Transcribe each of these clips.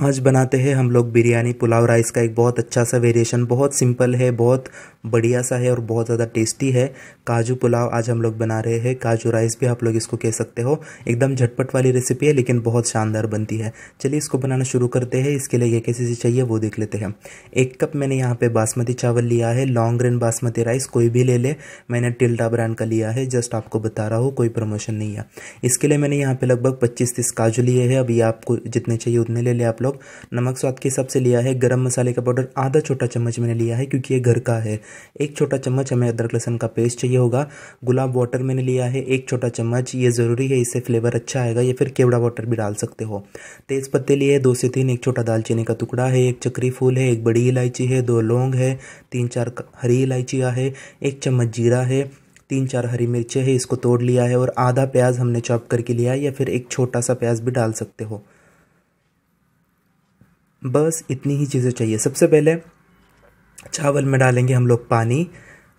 आज बनाते हैं हम लोग बिरयानी पुलाव राइस का एक बहुत अच्छा सा वेरिएशन बहुत सिंपल है बहुत बढ़िया सा है और बहुत ज़्यादा टेस्टी है काजू पुलाव आज हम लोग बना रहे हैं काजू राइस भी आप लोग इसको कह सकते हो एकदम झटपट वाली रेसिपी है लेकिन बहुत शानदार बनती है चलिए इसको बनाना शुरू करते हैं इसके लिए ये कैसी चीज़ चाहिए वो देख लेते हैं एक कप मैंने यहाँ पर बासमती चावल लिया है लॉन्ग ग्रेन बासमती राइस कोई भी ले ले मैंने टिल्डा ब्रांड का लिया है जस्ट आपको बता रहा हूँ कोई प्रमोशन नहीं है इसके लिए मैंने यहाँ पर लगभग पच्चीस तीस काजू लिए हैं अभी आपको जितने चाहिए उतने ले लें आप लोग नमक स्वाद के हिसाब से लिया है गरम मसाले का पाउडर आधा छोटा चम्मच मैंने लिया है क्योंकि ये घर का है एक छोटा चम्मच हमें अदरक लहसन का पेस्ट चाहिए होगा गुलाब वाटर मैंने लिया है एक छोटा चम्मच ये ज़रूरी है इससे फ्लेवर अच्छा आएगा या फिर केवड़ा वाटर भी डाल सकते हो तेज़ पत्ते लिए दो से तीन एक छोटा दालचीनी का टुकड़ा है एक चक्री फूल है एक बड़ी इलायची है दो लौंग है तीन चार हरी इलायचियाँ है एक चम्मच जीरा है तीन चार हरी मिर्चें है इसको तोड़ लिया है और आधा प्याज हमने चॉप करके लिया है या फिर एक छोटा सा प्याज भी डाल सकते हो बस इतनी ही चीज़ें चाहिए सबसे पहले चावल में डालेंगे हम लोग पानी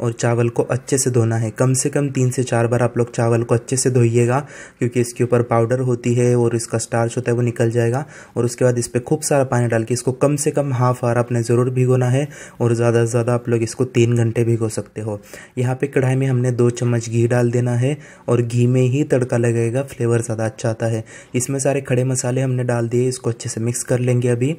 और चावल को अच्छे से धोना है कम से कम तीन से चार बार आप लोग चावल को अच्छे से धोइएगा क्योंकि इसके ऊपर पाउडर होती है और इसका स्टार्च होता है वो निकल जाएगा और उसके बाद इस पर खूब सारा पानी डाल के इसको कम से कम हाफ आवर आपने ज़रूर भिगोना है और ज़्यादा से ज़्यादा आप लोग इसको तीन घंटे भिगो सकते हो यहाँ पर कढ़ाई में हमने दो चम्मच घी डाल देना है और घी में ही तड़का लगेगा फ्लेवर ज़्यादा अच्छा आता है इसमें सारे खड़े मसाले हमने डाल दिए इसको अच्छे से मिक्स कर लेंगे अभी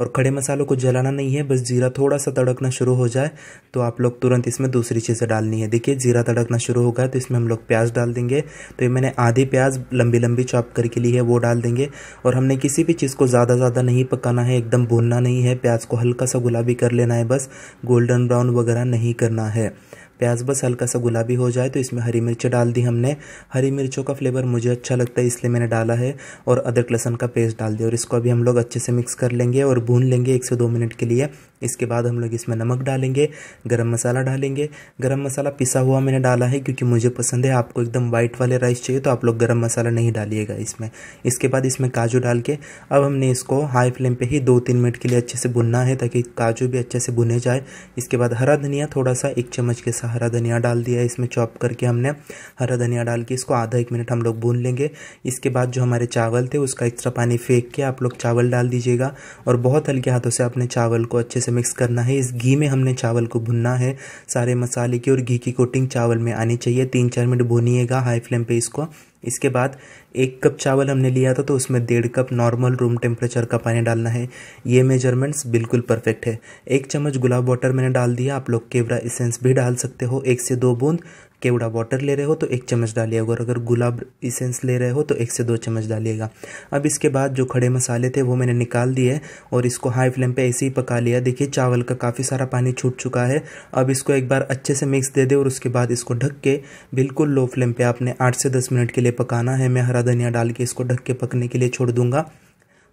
और खड़े मसालों को जलाना नहीं है बस जीरा थोड़ा सा तड़कना शुरू हो जाए तो आप लोग तुरंत इसमें दूसरी चीज़ें डालनी है देखिए जीरा तड़कना शुरू होगा तो इसमें हम लोग प्याज डाल देंगे तो ये मैंने आधी प्याज लंबी लंबी चॉप करके ली है वो डाल देंगे और हमने किसी भी चीज़ को ज़्यादा ज़्यादा नहीं पकाना है एकदम भूनना नहीं है प्याज को हल्का सा गुलाबी कर लेना है बस गोल्डन ब्राउन वगैरह नहीं करना है प्याज बस हल्का सा गुलाबी हो जाए तो इसमें हरी मिर्च डाल दी हमने हरी मिर्चों का फ्लेवर मुझे अच्छा लगता है इसलिए मैंने डाला है और अदरक लहसन का पेस्ट डाल दिया और इसको अभी हम लोग अच्छे से मिक्स कर लेंगे और भून लेंगे एक से दो मिनट के लिए इसके बाद हम लोग इसमें नमक डालेंगे गरम मसाला डालेंगे गरम मसाला पिसा हुआ मैंने डाला है क्योंकि मुझे पसंद है आपको एकदम वाइट वाले राइस चाहिए तो आप लोग गरम मसाला नहीं डालिएगा इसमें इसके बाद इसमें काजू डाल के अब हमने इसको हाई फ्लेम पे ही दो तीन मिनट के लिए अच्छे से भुनना है ताकि काजू भी अच्छे से भुने जाए इसके बाद हरा धनिया थोड़ा सा एक चम्मच के सा हरा धनिया डाल दिया इसमें चॉप करके हमने हरा धनिया डाल के इसको आधा एक मिनट हम लोग भून लेंगे इसके बाद जो हमारे चावल थे उसका एक्स्ट्रा पानी फेंक के आप लोग चावल डाल दीजिएगा और बहुत हल्के हाथों से अपने चावल को अच्छे से मिक्स करना है इस घी में हमने चावल को भुनना है सारे मसाले की और घी की कोटिंग चावल में आनी चाहिए तीन चार मिनट भुनिएगा हाई फ्लेम पे इसको इसके बाद एक कप चावल हमने लिया था तो उसमें डेढ़ कप नॉर्मल रूम टेम्परेचर का पानी डालना है ये मेजरमेंट्स बिल्कुल परफेक्ट है एक चम्मच गुलाब वाटर मैंने डाल दिया आप लोग केवड़ा इसेंस भी डाल सकते हो एक से दो बूंद केवड़ा वाटर ले रहे हो तो एक चम्मच डालिएगा और अगर गुलाब इसेंस ले रहे हो तो एक से दो चम्मच डालिएगा अब इसके बाद जो खड़े मसाले थे वो मैंने निकाल दिए और इसको हाई फ्लेम पे ऐसे ही पका लिया देखिए चावल का काफ़ी सारा पानी छूट चुका है अब इसको एक बार अच्छे से मिक्स दे दे और उसके बाद इसको ढक के बिल्कुल लो फ्लेम पर आपने आठ से दस मिनट के लिए पकाना है मैं हरा धनिया डाल के इसको ढक के पकने के लिए छोड़ दूंगा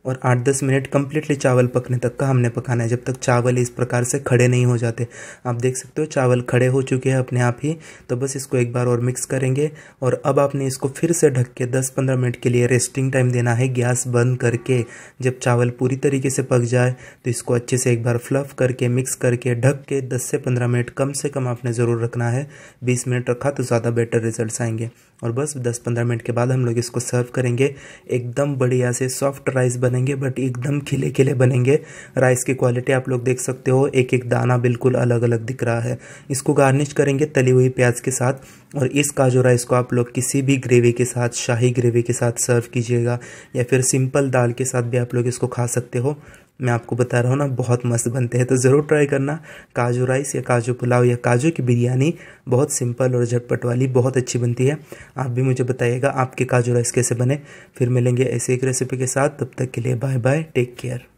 और आठ दस मिनट कम्प्लीटली चावल पकने तक का हमने पकाना है जब तक चावल इस प्रकार से खड़े नहीं हो जाते आप देख सकते हो चावल खड़े हो चुके हैं अपने आप ही तो बस इसको एक बार और मिक्स करेंगे और अब आपने इसको फिर से ढक के दस पंद्रह मिनट के लिए रेस्टिंग टाइम देना है गैस बंद करके जब चावल पूरी तरीके से पक जाए तो इसको अच्छे से एक बार फ्लफ़ करके मिक्स करके ढक के दस से पंद्रह मिनट कम से कम आपने ज़रूर रखना है बीस मिनट रखा तो ज़्यादा बेटर रिजल्ट आएंगे और बस दस पंद्रह मिनट के बाद हम लोग इसको सर्व करेंगे एकदम बढ़िया से सॉफ्ट राइस बन बनेंगे बट एकदम खिले खिले बनेंगे राइस की क्वालिटी आप लोग देख सकते हो एक एक दाना बिल्कुल अलग अलग दिख रहा है इसको गार्निश करेंगे तली हुई प्याज के साथ और इस काजू राइस को आप लोग किसी भी ग्रेवी के साथ शाही ग्रेवी के साथ सर्व कीजिएगा या फिर सिंपल दाल के साथ भी आप लोग इसको खा सकते हो मैं आपको बता रहा हूँ ना बहुत मस्त बनते हैं तो ज़रूर ट्राई करना काजू राइस या काजू पुलाव या काजू की बिरयानी बहुत सिंपल और झटपट वाली बहुत अच्छी बनती है आप भी मुझे बताइएगा आपके काजू राइस कैसे बने फिर मिलेंगे ऐसे एक रेसिपी के साथ तब तक के लिए बाय बाय टेक केयर